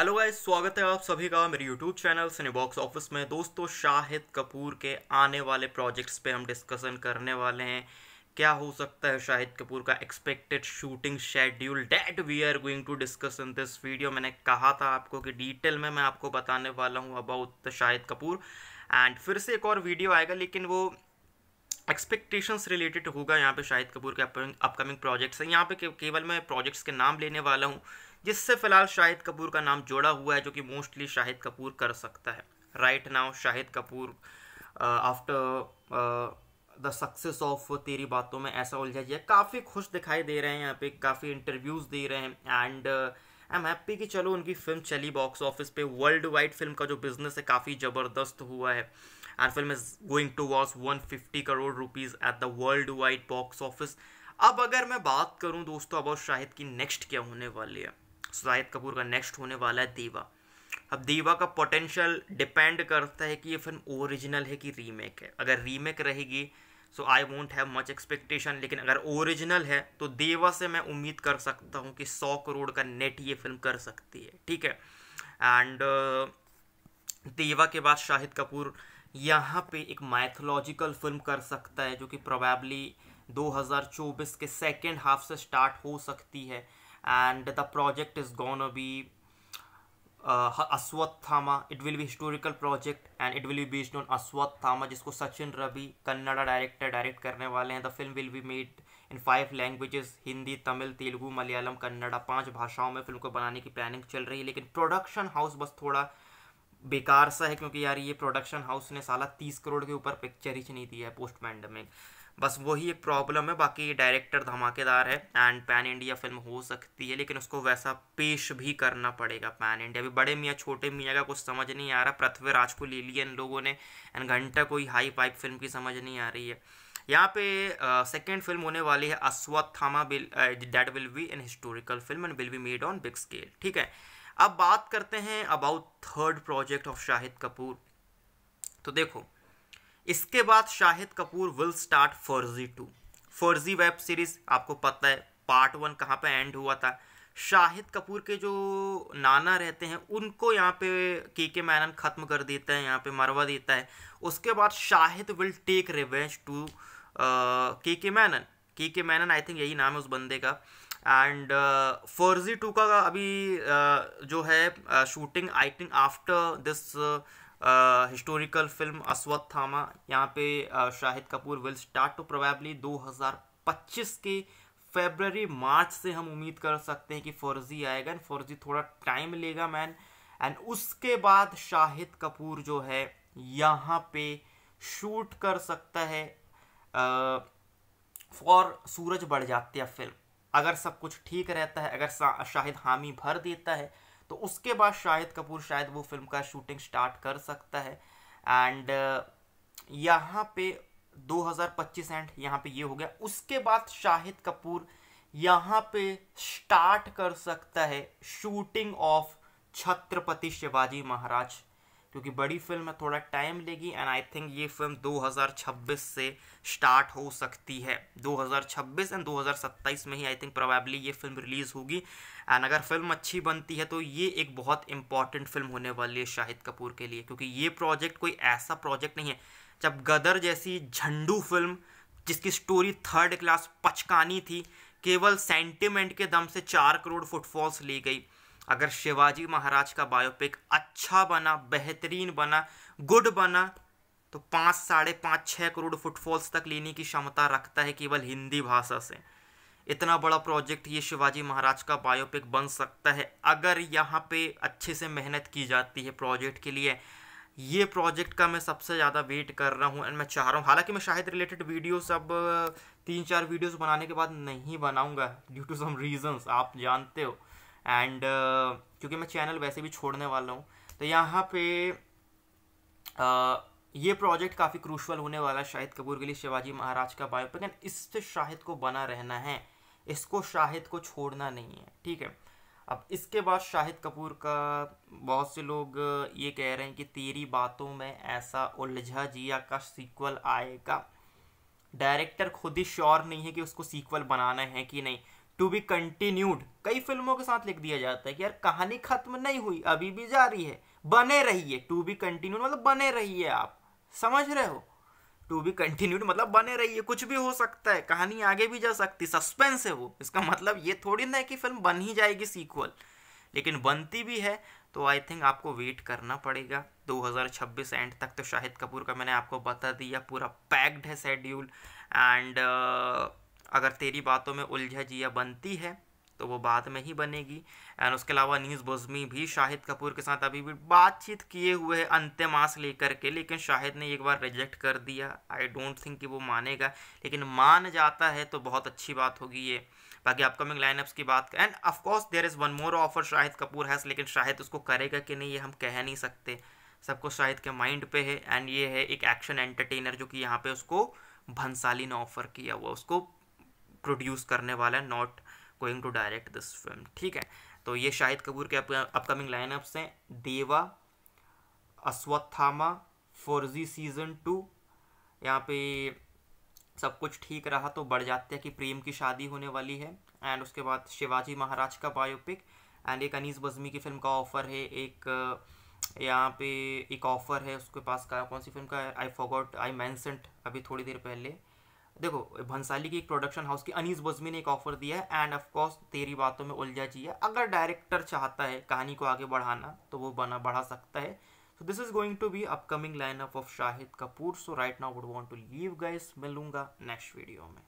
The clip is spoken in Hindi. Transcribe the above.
हेलो गाइस स्वागत है आप सभी का मेरे YouTube channel cine box office में दोस्तों शाहिद कपूर के आने वाले प्रोजेक्ट्स पे हम डिस्कशन करने वाले हैं क्या हो सकता है शाहिद कपूर का expected shooting schedule date we are going to discuss in this video मैंने कहा था आपको कि डिटेल में मैं आपको बताने वाला हूँ अबाउट शाहिद कपूर एंड फिर से एक और वीडियो आएगा लेकिन वो एक्सपेक्टेशंस रिलेटेड होगा यहाँ पे शाहिद कपूर के अपकमिंग प्रोजेक्ट्स हैं यहाँ पे केवल मैं प्रोजेक्ट्स के नाम लेने वाला हूँ जिससे फ़िलहाल शाहिद कपूर का नाम जोड़ा हुआ है जो कि मोस्टली शाहिद कपूर कर सकता है right now Shahid Kapoor after the success of Teri Baaton में ऐसा उलझा जी काफ़ी खुश दिखाई दे रहे हैं यहाँ पे काफ़ी इंटरव्यूज़ दे रहे हैं एंड आई एम हैप्पी कि चलो उनकी फिल्म चली बॉक्स ऑफिस पे वर्ल्ड वाइड फिल्म का जो बिज़नेस है काफ़ी ज़बरदस्त हुआ है and film is going to वॉस one fifty crore rupees at the world wide box office अब अगर मैं बात करूँ दोस्तों अबाउट शाहिद की नेक्स्ट क्या होने वाली है शाहिद कपूर का नेक्स्ट होने वाला है दीवा अब दीवा का पोटेंशियल डिपेंड करता है कि ये फिल्म ओरिजिनल है कि रीमेक है अगर रीमेक रहेगी so I won't have much expectation लेकिन अगर ओरिजिनल है तो देवा से मैं उम्मीद कर सकता हूँ कि सौ करोड़ का नेट ये फिल्म कर सकती है ठीक है एंड uh, देवा के बाद शाहिद कपूर यहाँ पे एक माइथोलॉजिकल फिल्म कर सकता है जो कि प्रोबेबली 2024 के सेकेंड हाफ से स्टार्ट हो सकती है and the project is gonna be uh, Aswathama. It will be historical project and it will be based on Aswathama जिसको सचिन रवि कन्नड़ा डायरेक्टर डायरेक्ट करने वाले हैं the film will be made in five languages Hindi Tamil Telugu Malayalam Kannada पांच भाषाओं में फिल्म को बनाने की प्लानिंग चल रही है लेकिन प्रोडक्शन हाउस बस थोड़ा बेकार सा है क्योंकि यार ये प्रोडक्शन हाउस ने साला तीस करोड़ के ऊपर पिक्चर ही नहीं दी है पोस्ट पैंडमिक बस वही एक प्रॉब्लम है बाकी डायरेक्टर धमाकेदार है एंड पैन इंडिया फिल्म हो सकती है लेकिन उसको वैसा पेश भी करना पड़ेगा पैन इंडिया अभी बड़े मियाँ छोटे मियाँ का कुछ समझ नहीं आ रहा पृथ्वीराज को ले लिया इन लोगों ने एंड घंटा कोई हाई पाइप फिल्म की समझ नहीं आ रही है यहाँ पे सेकेंड फिल्म होने वाली है Ashwatthama will that will be an historical film and will be made on big scale ठीक है अब बात करते हैं about third project of Shahid Kapoor तो देखो इसके बाद Shahid Kapoor will start Farzi two Farzi web series आपको पता है पार्ट वन कहाँ पे एंड हुआ था शाहिद कपूर के जो नाना रहते हैं उनको यहाँ पे के के मैनन ख़त्म कर देता है यहाँ पे मरवा देता है उसके बाद Shahid will take revenge to K K मैनन के के मैनन आई थिंक यही नाम है उस बंदे का एंड फोरजी टू का अभी uh, जो है shooting I think after this historical film Thama यहाँ पे uh, Shahid Kapoor will start to probably 2025 के फेबररी मार्च से हम उम्मीद कर सकते हैं कि फोरजी आएगा एंड फोरजी थोड़ा टाइम लेगा मैन एंड उसके बाद शाहिद कपूर जो है यहाँ पे शूट कर सकता है फॉर सूरज बढ़ जाती है फिल्म अगर सब कुछ ठीक रहता है अगर शाहिद हामी भर देता है तो उसके बाद शाहिद कपूर शायद वो फिल्म का शूटिंग स्टार्ट कर सकता है एंड यहाँ पे 2025 एंड यहाँ पे ये हो गया उसके बाद शाहिद कपूर यहाँ पे स्टार्ट कर सकता है शूटिंग ऑफ छत्रपति शिवाजी महाराज क्योंकि बड़ी फिल्म है थोड़ा टाइम लेगी एंड आई थिंक ये फिल्म 2026 से स्टार्ट हो सकती है 2026 एंड 2027 में ही आई थिंक प्रोबेबली ये फिल्म रिलीज़ होगी एंड अगर फिल्म अच्छी बनती है तो ये एक बहुत इंपॉर्टेंट फिल्म होने वाली है शाहिद कपूर के लिए क्योंकि ये प्रोजेक्ट कोई ऐसा प्रोजेक्ट नहीं है जब गदर जैसी झंडू फिल्म जिसकी स्टोरी थर्ड क्लास पचकानी थी केवल सेंटिमेंट के दम से चार करोड़ फुटफॉल्स ली गई अगर शिवाजी महाराज का बायोपिक अच्छा बना बेहतरीन बना गुड बना तो पाँच साढ़े पाँच छः करोड़ फुटफॉल्स तक लेने की क्षमता रखता है केवल हिंदी भाषा से इतना बड़ा प्रोजेक्ट ये शिवाजी महाराज का बायोपिक बन सकता है अगर यहाँ पे अच्छे से मेहनत की जाती है प्रोजेक्ट के लिए ये प्रोजेक्ट का मैं सबसे ज़्यादा वेट कर रहा हूँ एंड मैं चाह रहा हूँ हालांकि मैं शायद रिलेटेड वीडियोस अब तीन चार वीडियोस बनाने के बाद नहीं बनाऊँगा ड्यू टू सम रीजंस आप जानते हो एंड uh, क्योंकि मैं चैनल वैसे भी छोड़ने वाला हूँ तो यहाँ पे uh, ये प्रोजेक्ट काफ़ी क्रूशल होने वाला है शाहिद कपूर के लिए शिवाजी महाराज का बायोपिक एंड इससे शाहिद को बना रहना है इसको शाहिद को छोड़ना नहीं है ठीक है अब इसके बाद शाहिद कपूर का बहुत से लोग uh, ये कह रहे हैं कि तेरी बातों में ऐसा उलझा जिया का सीक्वल आएगा डायरेक्टर खुद ही श्योर नहीं है कि उसको सीक्वल बनाना है कि नहीं टू बी कंटिन्यूड कई फिल्मों के साथ लिख दिया जाता है कि यार कहानी खत्म नहीं हुई अभी भी जारी है बने रहिए टू बी कंटिन्यूड मतलब बने रहिए आप समझ रहे हो टू बी कंटिन्यूड मतलब बने रहिए कुछ भी हो सकता है कहानी आगे भी जा सकती सस्पेंस है वो इसका मतलब ये थोड़ी ना है कि फिल्म बन ही जाएगी सीक्वल लेकिन बनती भी है तो आई थिंक आपको वेट करना पड़ेगा 2026 एंड तक तो शाहिद कपूर का मैंने आपको बता दिया पूरा पैक्ड है शेड्यूल एंड अगर तेरी बातों में उलझा जिया बनती है तो वो बाद में ही बनेगी एंड उसके अलावा न्यूज़ बज़मी भी शाहिद कपूर के साथ अभी भी बातचीत किए हुए है अंतिम आस लेकर के लेकिन शाहिद ने एक बार रिजेक्ट कर दिया आई डोंट थिंक कि वो मानेगा लेकिन मान जाता है तो बहुत अच्छी बात होगी ये बाकी अपकमिंग लाइनअप्स की बात and of course there is one more offer Shahid Kapoor has लेकिन शाहिद उसको करेगा कि नहीं ये हम कह नहीं सकते सब कुछ शाहिद के माइंड पे है एंड ये है एक एक्शन एंटरटेनर जो कि यहाँ पे उसको भंसाली ने ऑफर किया हुआ उसको प्रोड्यूस करने वाला है not going to direct this film ठीक है तो ये शाहिद कपूर के अपकमिंग लाइनअप्स हैं देवा अश्वत्थामा फोर्जी सीजन टू यहाँ पे सब कुछ ठीक रहा तो बढ़ जाते हैं कि प्रेम की शादी होने वाली है एंड उसके बाद शिवाजी महाराज का बायोपिक एंड एक अनीस बज़मी की फिल्म का ऑफ़र है एक यहाँ पे एक ऑफ़र है उसके पास का कौन सी फिल्म का आई फॉगॉट आई मैंसेंट अभी थोड़ी देर पहले देखो भंसाली की एक प्रोडक्शन हाउस की अनीस बजमी ने एक ऑफर दिया है एंड ऑफ कोर्स तेरी बातों में उलझा चाहिए अगर डायरेक्टर चाहता है कहानी को आगे बढ़ाना तो वो बना बढ़ा सकता है so this is going to be upcoming lineup of Shahid Kapoor so right now would want to leave guys मिलूंगा नेक्स्ट वीडियो में